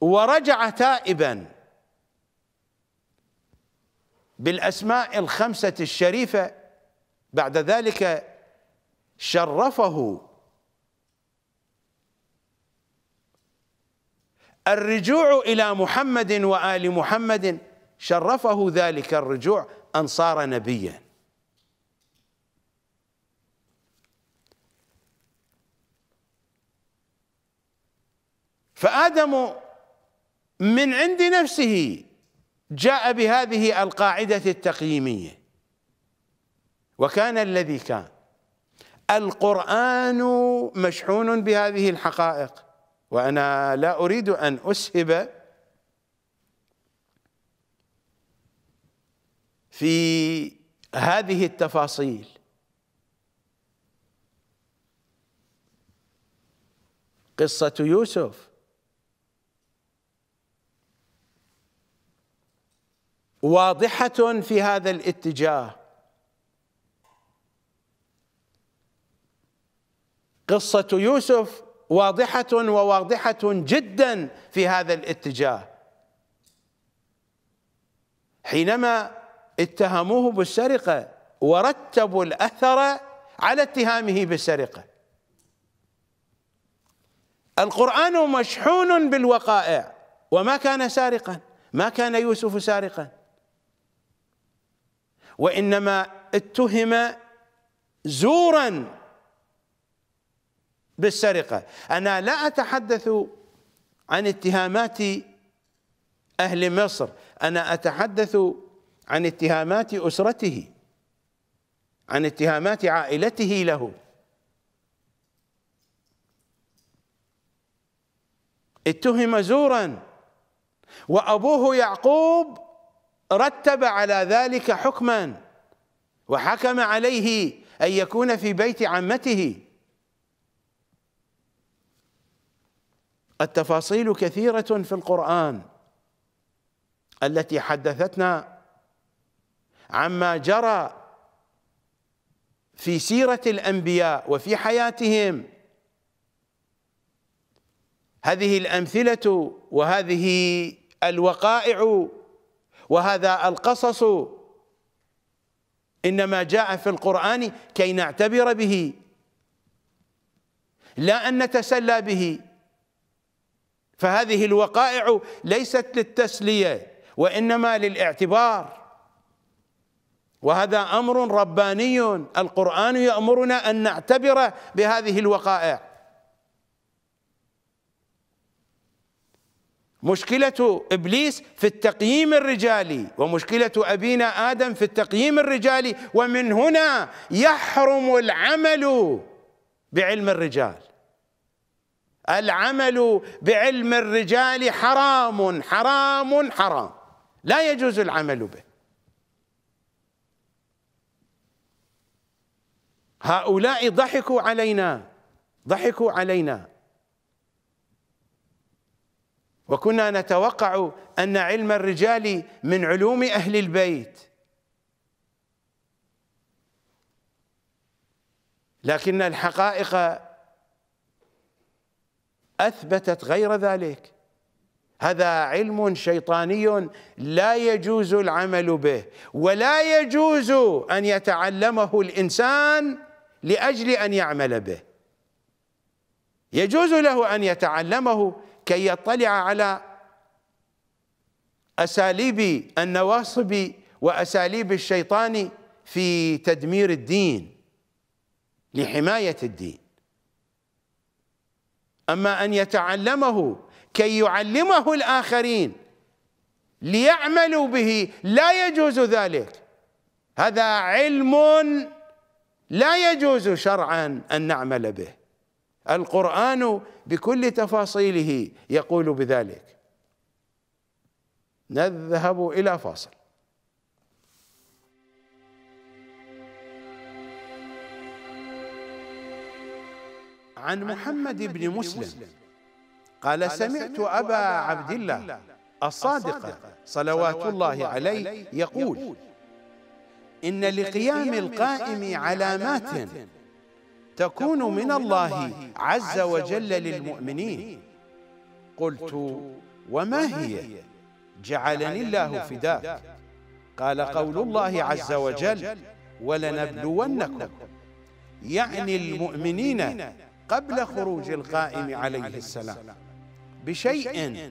ورجع تائبا بالأسماء الخمسة الشريفة بعد ذلك شرفه الرجوع إلى محمد وآل محمد شرفه ذلك الرجوع أن صار نبيا فآدم من عند نفسه جاء بهذه القاعدة التقييمية وكان الذي كان القرآن مشحون بهذه الحقائق وأنا لا أريد أن أسهب في هذه التفاصيل قصة يوسف واضحة في هذا الاتجاه قصة يوسف واضحة وواضحة جدا في هذا الاتجاه حينما اتهموه بالسرقة ورتبوا الأثر على اتهامه بالسرقة القرآن مشحون بالوقائع وما كان سارقا ما كان يوسف سارقا وإنما اتهم زورا بالسرقة أنا لا أتحدث عن اتهامات أهل مصر أنا أتحدث عن اتهامات أسرته عن اتهامات عائلته له اتهم زورا وأبوه يعقوب رتب على ذلك حكما وحكم عليه أن يكون في بيت عمته التفاصيل كثيرة في القرآن التي حدثتنا عما جرى في سيرة الأنبياء وفي حياتهم هذه الأمثلة وهذه الوقائع وهذا القصص إنما جاء في القرآن كي نعتبر به لا أن نتسلى به فهذه الوقائع ليست للتسلية وإنما للاعتبار وهذا امر رباني القران يامرنا ان نعتبره بهذه الوقائع مشكله ابليس في التقييم الرجالي ومشكله ابينا ادم في التقييم الرجالي ومن هنا يحرم العمل بعلم الرجال العمل بعلم الرجال حرام حرام حرام لا يجوز العمل به هؤلاء ضحكوا علينا ضحكوا علينا وكنا نتوقع أن علم الرجال من علوم أهل البيت لكن الحقائق أثبتت غير ذلك هذا علم شيطاني لا يجوز العمل به ولا يجوز أن يتعلمه الإنسان لأجل أن يعمل به يجوز له أن يتعلمه كي يطلع على أساليب النواصب وأساليب الشيطان في تدمير الدين لحماية الدين أما أن يتعلمه كي يعلمه الآخرين ليعملوا به لا يجوز ذلك هذا علم لا يجوز شرعا ان نعمل به القران بكل تفاصيله يقول بذلك نذهب الى فاصل عن محمد بن مسلم قال سمعت ابا عبد الله الصادق صلوات الله عليه يقول إن لقيام القائم علامات تكون من الله عز وجل للمؤمنين قلت وما هي جعلني الله فداك قال قول الله عز وجل ولنبلونكم يعني, يعني المؤمنين قبل خروج القائم عليه السلام بشيء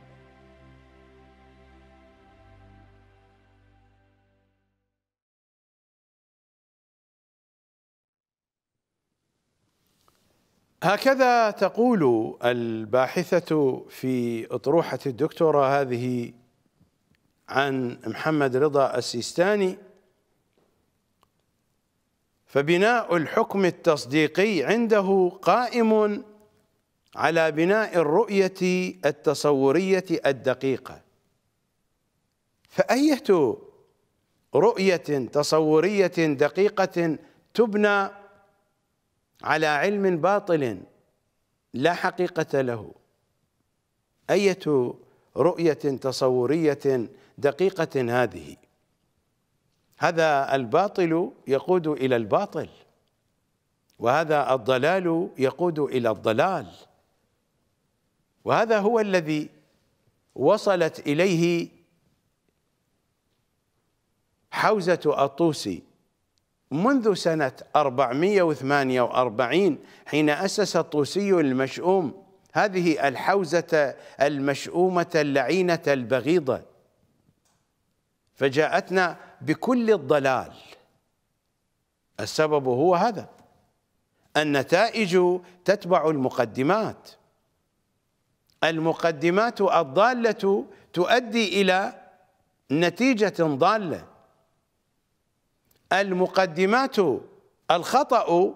هكذا تقول الباحثة في أطروحة الدكتوراه هذه عن محمد رضا السيستاني فبناء الحكم التصديقي عنده قائم على بناء الرؤية التصورية الدقيقة فأية رؤية تصورية دقيقة تبنى على علم باطل لا حقيقة له أية رؤية تصورية دقيقة هذه هذا الباطل يقود إلى الباطل وهذا الضلال يقود إلى الضلال وهذا هو الذي وصلت إليه حوزة الطوسي منذ سنة 448 حين أسس الطوسي المشؤوم هذه الحوزة المشؤومة اللعينة البغيضة فجاءتنا بكل الضلال السبب هو هذا النتائج تتبع المقدمات المقدمات الضالة تؤدي إلى نتيجة ضالة المقدمات الخطأ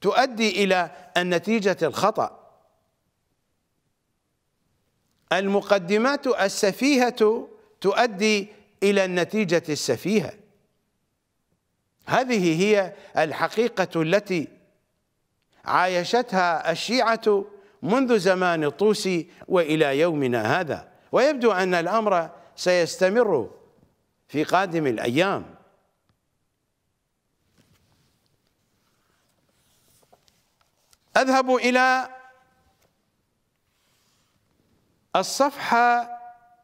تؤدي إلى النتيجة الخطأ المقدمات السفيهة تؤدي إلى النتيجة السفيهة هذه هي الحقيقة التي عايشتها الشيعة منذ زمان الطوسي وإلى يومنا هذا ويبدو أن الأمر سيستمر في قادم الأيام أذهب إلى الصفحة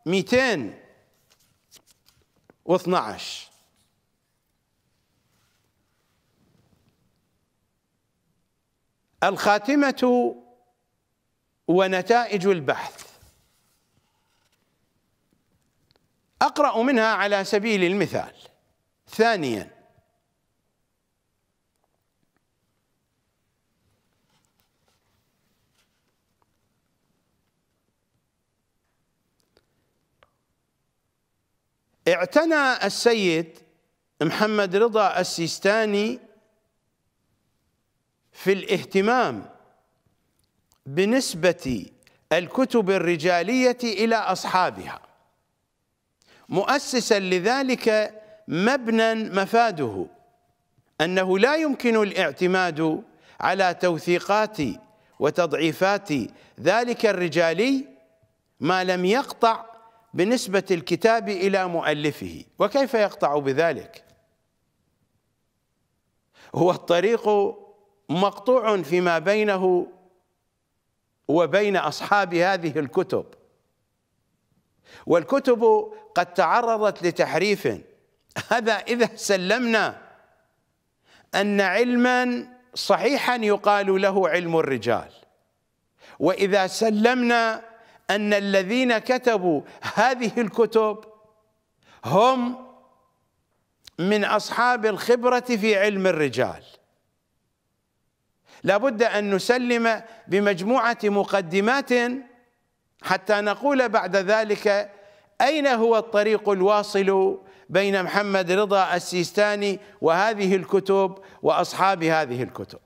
212 الخاتمة ونتائج البحث أقرأ منها على سبيل المثال ثانياً اعتنى السيد محمد رضا السيستاني في الاهتمام بنسبة الكتب الرجالية إلى أصحابها مؤسسا لذلك مبنى مفاده أنه لا يمكن الاعتماد على توثيقات وتضعيفات ذلك الرجالي ما لم يقطع بنسبة الكتاب إلى مؤلفه وكيف يقطع بذلك هو الطريق مقطوع فيما بينه وبين أصحاب هذه الكتب والكتب قد تعرضت لتحريف هذا إذا سلمنا أن علما صحيحا يقال له علم الرجال وإذا سلمنا أن الذين كتبوا هذه الكتب هم من أصحاب الخبرة في علم الرجال لابد أن نسلم بمجموعة مقدمات حتى نقول بعد ذلك أين هو الطريق الواصل بين محمد رضا السيستاني وهذه الكتب وأصحاب هذه الكتب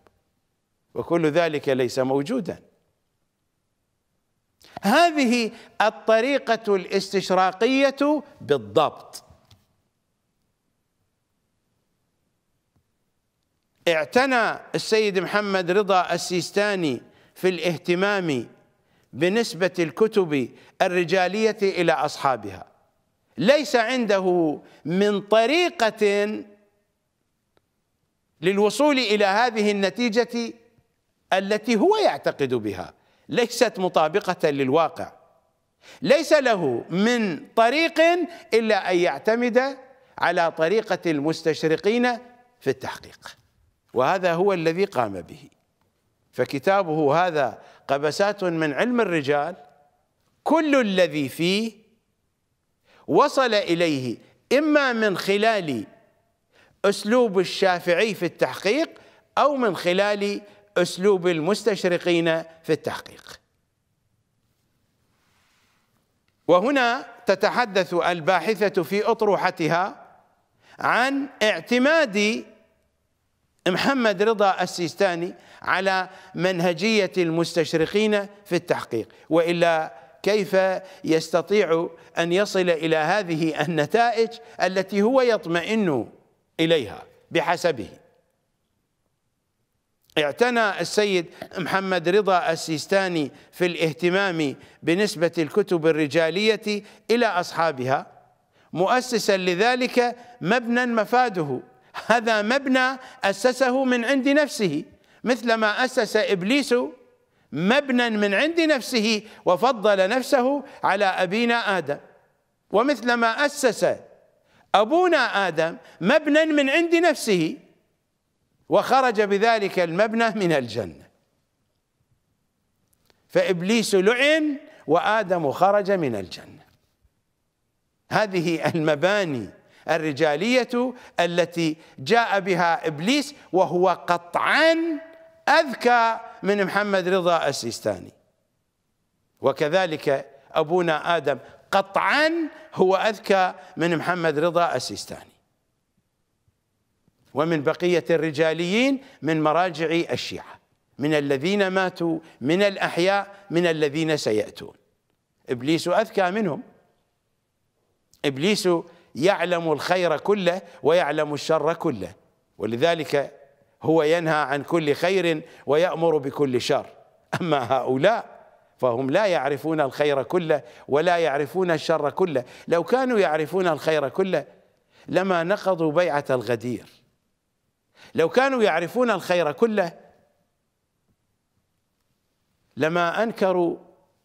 وكل ذلك ليس موجوداً هذه الطريقة الاستشراقية بالضبط اعتنى السيد محمد رضا السيستاني في الاهتمام بنسبة الكتب الرجالية إلى أصحابها ليس عنده من طريقة للوصول إلى هذه النتيجة التي هو يعتقد بها ليست مطابقة للواقع ليس له من طريق إلا أن يعتمد على طريقة المستشرقين في التحقيق وهذا هو الذي قام به فكتابه هذا قبسات من علم الرجال كل الذي فيه وصل إليه إما من خلال أسلوب الشافعي في التحقيق أو من خلال اسلوب المستشرقين في التحقيق وهنا تتحدث الباحثه في اطروحتها عن اعتماد محمد رضا السيستاني على منهجيه المستشرقين في التحقيق والا كيف يستطيع ان يصل الى هذه النتائج التي هو يطمئن اليها بحسبه اعتنى السيد محمد رضا السيستاني في الاهتمام بنسبة الكتب الرجالية إلى أصحابها مؤسسا لذلك مبنى مفاده هذا مبنى أسسه من عند نفسه مثلما أسس إبليس مبنى من عند نفسه وفضل نفسه على أبينا آدم ومثلما أسس أبونا آدم مبنى من عند نفسه وخرج بذلك المبنى من الجنة فإبليس لعن وآدم خرج من الجنة هذه المباني الرجالية التي جاء بها إبليس وهو قطعا أذكى من محمد رضا السيستاني وكذلك أبونا آدم قطعا هو أذكى من محمد رضا السيستاني ومن بقية الرجاليين من مراجع الشيعة من الذين ماتوا من الأحياء من الذين سيأتون إبليس أذكى منهم إبليس يعلم الخير كله ويعلم الشر كله ولذلك هو ينهى عن كل خير ويأمر بكل شر أما هؤلاء فهم لا يعرفون الخير كله ولا يعرفون الشر كله لو كانوا يعرفون الخير كله لما نقضوا بيعة الغدير لو كانوا يعرفون الخير كله لما انكروا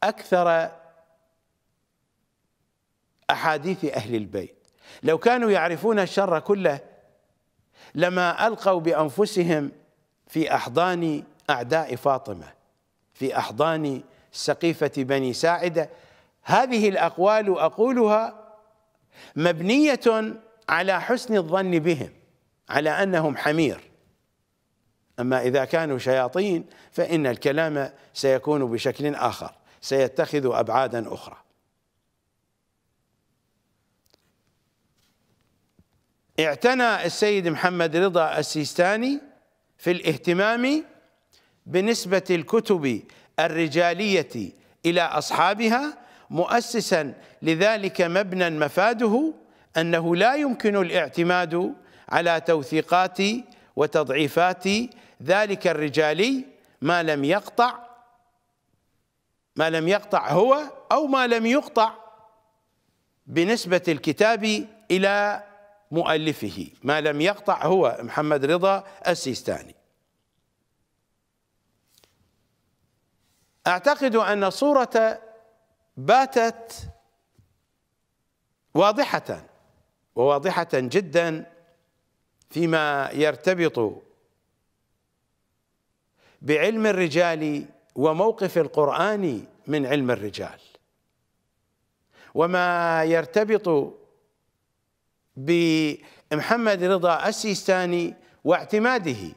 اكثر احاديث اهل البيت لو كانوا يعرفون الشر كله لما القوا بانفسهم في احضان اعداء فاطمه في احضان سقيفه بني ساعده هذه الاقوال اقولها مبنيه على حسن الظن بهم على أنهم حمير أما إذا كانوا شياطين فإن الكلام سيكون بشكل آخر سيتخذ أبعادا أخرى اعتنى السيد محمد رضا السيستاني في الاهتمام بنسبة الكتب الرجالية إلى أصحابها مؤسسا لذلك مبنى مفاده أنه لا يمكن الاعتماد على توثيقات وتضعيفات ذلك الرجالي ما لم يقطع ما لم يقطع هو أو ما لم يقطع بنسبة الكتاب إلى مؤلفه ما لم يقطع هو محمد رضا السيستاني أعتقد أن صورة باتت واضحة وواضحة جدا فيما يرتبط بعلم الرجال وموقف القرآن من علم الرجال وما يرتبط بمحمد رضا السيستاني واعتماده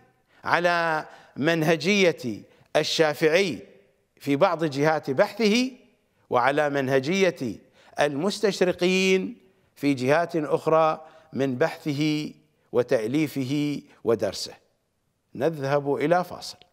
على منهجية الشافعي في بعض جهات بحثه وعلى منهجية المستشرقين في جهات أخرى من بحثه وتأليفه ودرسه نذهب إلى فاصل